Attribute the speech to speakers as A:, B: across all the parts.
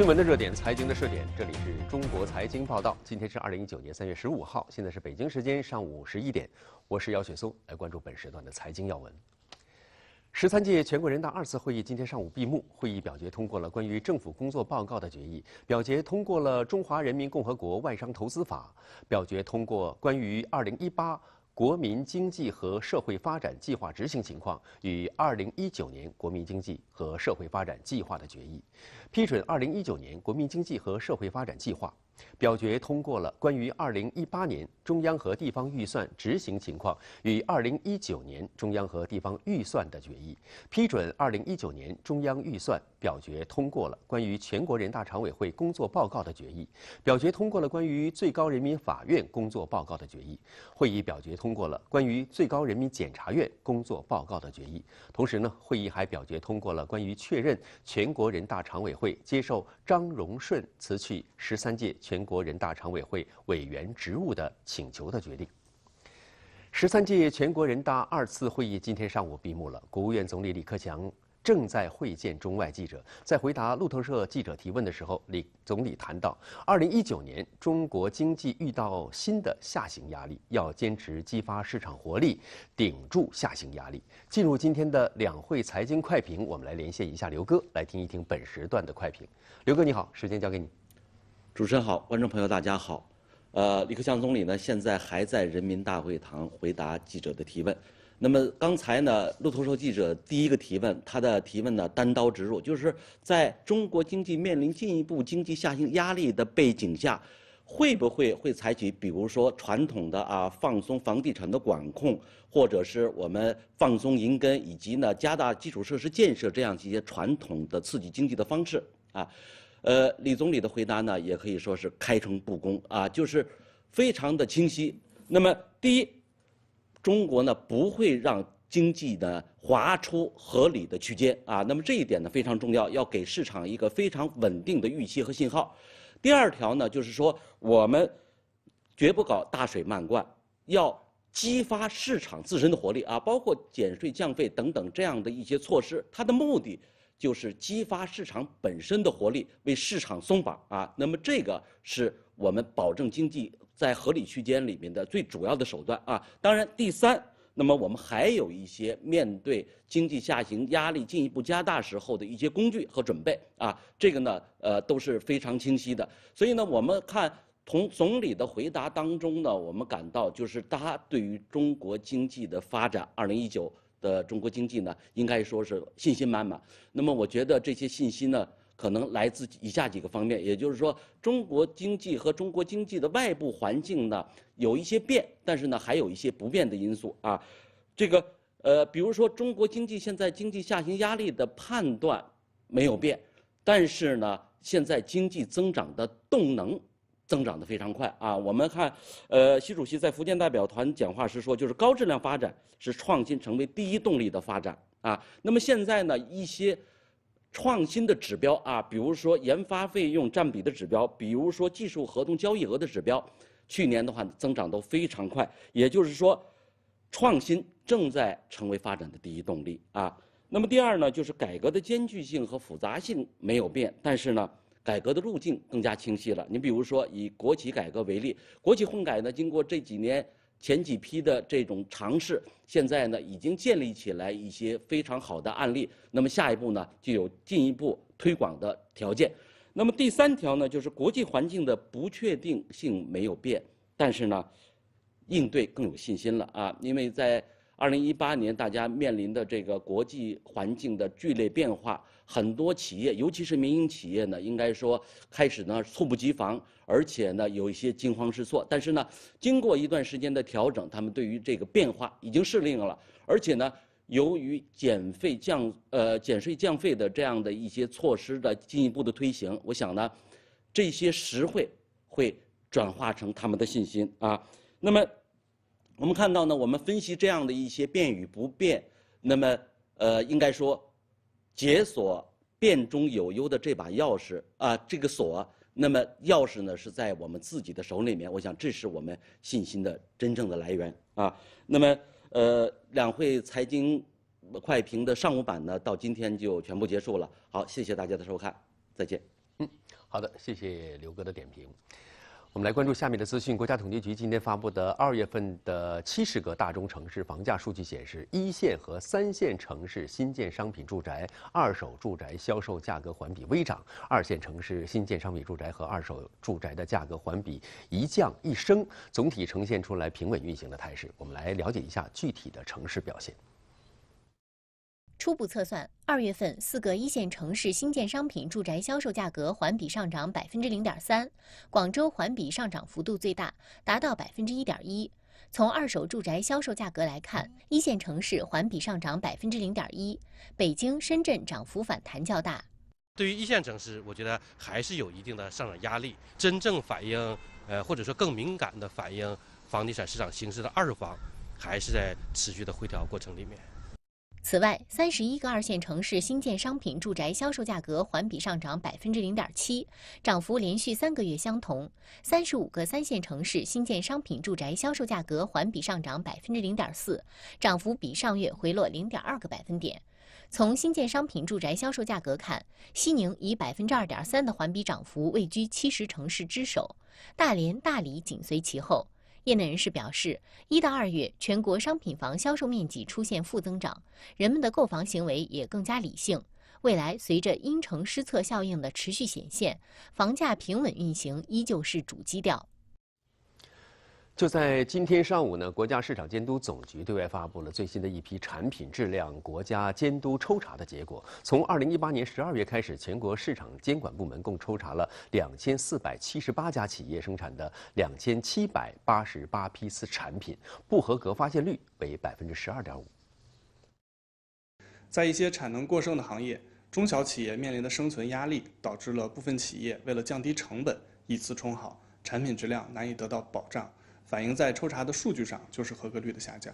A: 新闻的热点，财经的热点，这里是中国财经报道。今天是二零一九年三月十五号，现在是北京时间上午十一点，我是姚雪松，来关注本时段的财经要闻。十三届全国人大二次会议今天上午闭幕，会议表决通过了关于政府工作报告的决议，表决通过了《中华人民共和国外商投资法》，表决通过关于二零一八。国民经济和社会发展计划执行情况与二零一九年国民经济和社会发展计划的决议，批准二零一九年国民经济和社会发展计划。表决通过了关于二零一八年中央和地方预算执行情况与二零一九年中央和地方预算的决议，批准二零一九年中央预算。表决通过了关于全国人大常委会工作报告的决议，表决通过了关于最高人民法院工作报告的决议。会议表决通过了关于最高人民检察院工作报告的决议。同时呢，会议还表决通过了关于确认全国人大常委会接受张荣顺辞去十三届。全国人大常委会委员职务的请求的决定。十三届全国人大二次会议今天上午闭幕了。国务院总理李克强正在会见中外记者，在回答路透社记者提问的时候，李总理谈到，二零一九年中国经济遇到新的下行压力，要坚持激发市场活力，顶住下行压力。进入今天的两会财经快评，我们来连线一下刘哥，来听一听本时段的快评。刘哥你好，时间交给你。主持人好，观众朋友大家好。
B: 呃，李克强总理呢现在还在人民大会堂回答记者的提问。那么刚才呢，路透社记者第一个提问，他的提问呢单刀直入，就是在中国经济面临进一步经济下行压力的背景下，会不会会采取比如说传统的啊放松房地产的管控，或者是我们放松银根以及呢加大基础设施建设这样一些传统的刺激经济的方式啊？呃，李总理的回答呢，也可以说是开诚布公啊，就是非常的清晰。那么，第一，中国呢不会让经济呢划出合理的区间啊。那么这一点呢非常重要，要给市场一个非常稳定的预期和信号。第二条呢就是说，我们绝不搞大水漫灌，要激发市场自身的活力啊，包括减税降费等等这样的一些措施，它的目的。就是激发市场本身的活力，为市场松绑啊。那么这个是我们保证经济在合理区间里面的最主要的手段啊。当然，第三，那么我们还有一些面对经济下行压力进一步加大时候的一些工具和准备啊。这个呢，呃，都是非常清晰的。所以呢，我们看从总理的回答当中呢，我们感到就是他对于中国经济的发展，二零一九。的中国经济呢，应该说是信心满满。那么，我觉得这些信心呢，可能来自以下几个方面，也就是说，中国经济和中国经济的外部环境呢，有一些变，但是呢，还有一些不变的因素啊。这个呃，比如说，中国经济现在经济下行压力的判断没有变，但是呢，现在经济增长的动能。增长的非常快啊！我们看，呃，习主席在福建代表团讲话时说，就是高质量发展是创新成为第一动力的发展啊。那么现在呢，一些创新的指标啊，比如说研发费用占比的指标，比如说技术合同交易额的指标，去年的话增长都非常快。也就是说，创新正在成为发展的第一动力啊。那么第二呢，就是改革的艰巨性和复杂性没有变，但是呢。改革的路径更加清晰了。你比如说，以国企改革为例，国企混改呢，经过这几年前几批的这种尝试，现在呢已经建立起来一些非常好的案例，那么下一步呢就有进一步推广的条件。那么第三条呢，就是国际环境的不确定性没有变，但是呢，应对更有信心了啊，因为在二零一八年大家面临的这个国际环境的剧烈变化。很多企业，尤其是民营企业呢，应该说开始呢猝不及防，而且呢有一些惊慌失措。但是呢，经过一段时间的调整，他们对于这个变化已经适应了。而且呢，由于减费降呃减税降费的这样的一些措施的进一步的推行，我想呢，这些实惠会转化成他们的信心啊。那么，我们看到呢，我们分析这样的一些变与不变，那么呃应该说。解锁变中有优的这把钥匙啊，这个锁，那么钥匙呢是在我们自己的手里面。我想，这是我们信心的真正的来源啊。那么，呃，两会财经快评的上午版呢，到今天就全部结束了。好，谢谢大家的收看，
A: 再见。嗯，好的，谢谢刘哥的点评。我们来关注下面的资讯。国家统计局今天发布的二月份的七十个大中城市房价数据显示，一线和三线城市新建商品住宅、二手住宅销售价格环比微涨；二线城市新建商品住宅和二手住宅的价格环比一降一升，总体呈现出来平稳运行的态势。我们来了解一下具体的城市表现。
C: 初步测算，二月份四个一线城市新建商品住宅销售价格环比上涨百分之零点三，广州环比上涨幅度最大，达到百分之一点一。从二手住宅销售价格来看，一线城市环比上涨百分之零点一，北京、深圳涨幅反弹较大。
B: 对于一线城市，我觉得还是有一定的上涨压力。真正反映，呃，或者说更敏感的反映房地产市场形势的二手房，还是在持续的回调过程里面。
C: 此外，三十一个二线城市新建商品住宅销售价格环比上涨百分之零点七，涨幅连续三个月相同。三十五个三线城市新建商品住宅销售价格环比上涨百分之零点四，涨幅比上月回落零点二个百分点。从新建商品住宅销售价格看，西宁以百分之二点三的环比涨幅位居七十城市之首，大连、大理紧随其后。业内人士表示，一到二月全国商品房销售面积出现负增长，人们的购房行为也更加理性。未来随着因城施策效应的持续显现，房价平稳运行依旧是主基调。
A: 就在今天上午呢，国家市场监督总局对外发布了最新的一批产品质量国家监督抽查的结果。从二零一八年十二月开始，全国市场监管部门共抽查了两千四百七十八家企业生产的两千七百八十八批次产品，不合格发现率为百分之十二点五。在一些产能过剩的行业，中小企业面临的生存压力，导致了部分企业为了降低成本，以次充好，产品质量难以得到保
C: 障。反映在抽查的数据上，就是合格率的下降。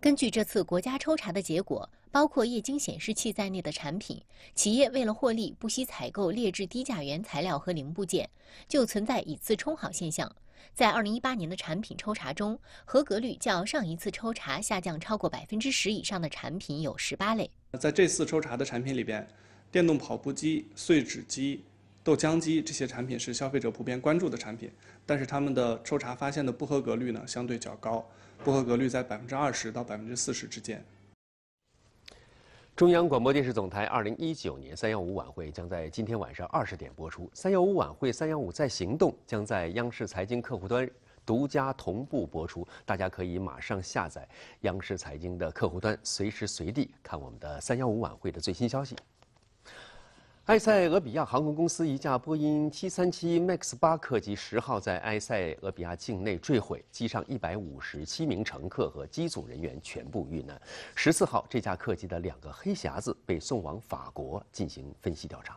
C: 根据这次国家抽查的结果，包括液晶显示器在内的产品，企业为了获利，不惜采购劣质、低价原材料和零部件，就存在以次充好现象。在二零一八年的产品抽查中，合格率较上一次抽查下降超过百分之十以上的产品有十八类。
A: 在这次抽查的产品里边，电动跑步机、碎纸机、豆浆机这些产品是消费者普遍关注的产品。但是他们的抽查发现的不合格率呢相对较高，不合格率在百分之二十到百分之四十之间。中央广播电视总台二零一九年三幺五晚会将在今天晚上二十点播出，三幺五晚会三幺五在行动将在央视财经客户端独家同步播出，大家可以马上下载央视财经的客户端，随时随地看我们的三幺五晚会的最新消息。埃塞俄比亚航空公司一架波音七三七 MAX 八客机十号在埃塞俄比亚境内坠毁，机上一百五十七名乘客和机组人员全部遇难。十四号，这架客机的两个黑匣子被送往法国进行分析调查。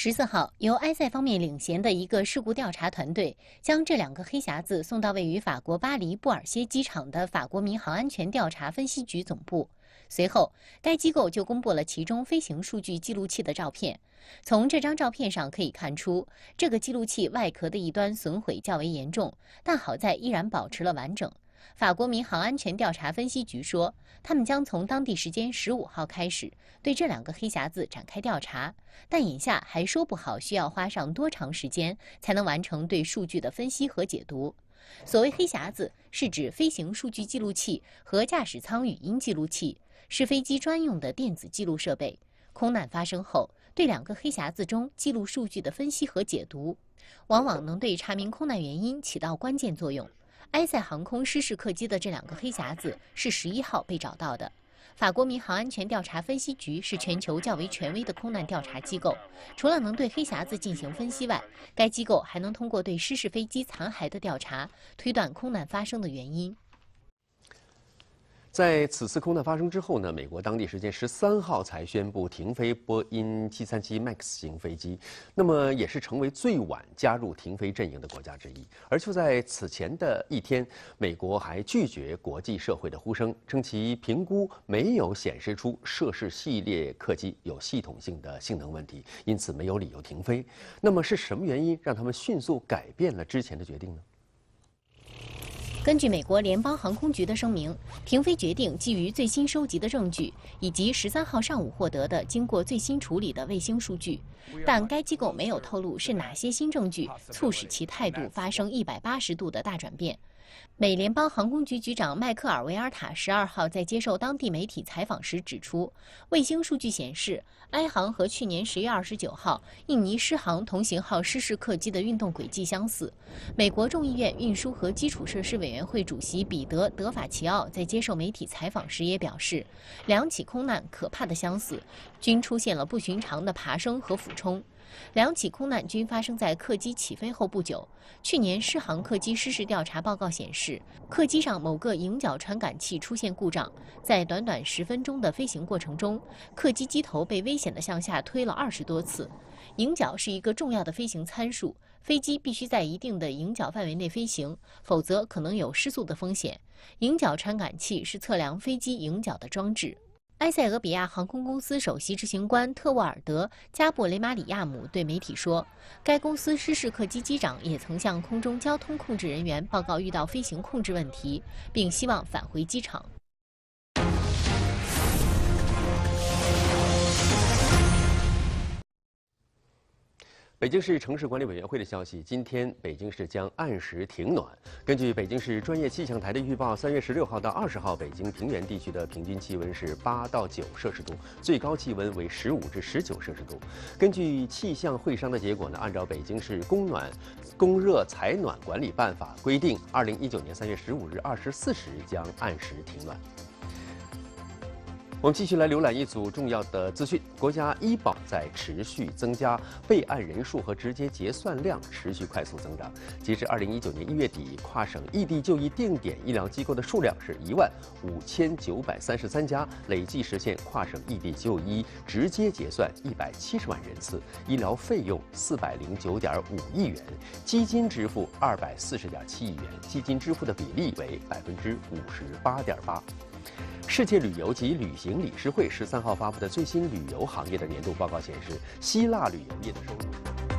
C: 十四号，由埃塞方面领衔的一个事故调查团队将这两个黑匣子送到位于法国巴黎布尔歇机场的法国民航安全调查分析局总部。随后，该机构就公布了其中飞行数据记录器的照片。从这张照片上可以看出，这个记录器外壳的一端损毁较为严重，但好在依然保持了完整。法国民航安全调查分析局说，他们将从当地时间十五号开始对这两个黑匣子展开调查，但眼下还说不好需要花上多长时间才能完成对数据的分析和解读。所谓黑匣子，是指飞行数据记录器和驾驶舱语音记录器，是飞机专用的电子记录设备。空难发生后，对两个黑匣子中记录数据的分析和解读，往往能对查明空难原因起到关键作用。埃塞航空失事客机的这两个黑匣子是十一号被找到的。法国民航安全调查分析局是全球较为权威的空难调查机构，除了能对黑匣子进行分析外，该机构还能通过对失事飞机残骸的调查，推断空难发生的原因。
A: 在此次空难发生之后呢，美国当地时间十三号才宣布停飞波音七三七 MAX 型飞机，那么也是成为最晚加入停飞阵营的国家之一。而就在此前的一天，美国还拒绝国际社会的呼声，称其评估没有显示出涉事系列客机有系统性的性能问题，因此没有理由停飞。那么是什么原因让他们迅速改变了之前的决定呢？
C: 根据美国联邦航空局的声明，停飞决定基于最新收集的证据以及十三号上午获得的经过最新处理的卫星数据，但该机构没有透露是哪些新证据促使其态度发生一百八十度的大转变。美联邦航空局局长迈克尔·维尔塔十二号在接受当地媒体采访时指出，卫星数据显示，埃航和去年十月二十九号印尼狮航同型号失事客机的运动轨迹相似。美国众议院运输和基础设施委员会主席彼得·德法齐奥在接受媒体采访时也表示，两起空难可怕的相似，均出现了不寻常的爬升和俯冲。两起空难均发生在客机起飞后不久。去年失航客机失事调查报告显示，客机上某个迎角传感器出现故障，在短短十分钟的飞行过程中，客机机头被危险地向下推了二十多次。迎角是一个重要的飞行参数，飞机必须在一定的迎角范围内飞行，否则可能有失速的风险。迎角传感器是测量飞机迎角的装置。埃塞俄比亚航空公司首席执行官特沃尔德·加布雷马里亚姆对媒体说，该公司失事客机机长也曾向空中交通控制人员报告遇到飞行控制问题，并希望返回机场。
A: 北京市城市管理委员会的消息，今天北京市将按时停暖。根据北京市专业气象台的预报，三月十六号到二十号，北京平原地区的平均气温是八到九摄氏度，最高气温为十五至十九摄氏度。根据气象会商的结果呢，按照《北京市供暖供热采暖管理办法》规定，二零一九年三月十五日二十四时将按时停暖。我们继续来浏览一组重要的资讯：国家医保在持续增加备案人数和直接结算量，持续快速增长。截至二零一九年一月底，跨省异地就医定点医疗机构的数量是一万五千九百三十三家，累计实现跨省异地就医直接结算一百七十万人次，医疗费用四百零九点五亿元，基金支付二百四十点七亿元，基金支付的比例为百分之五十八点八。世界旅游及旅行理事会十三号发布的最新旅游行业的年度报告显示，希腊旅游业的收入。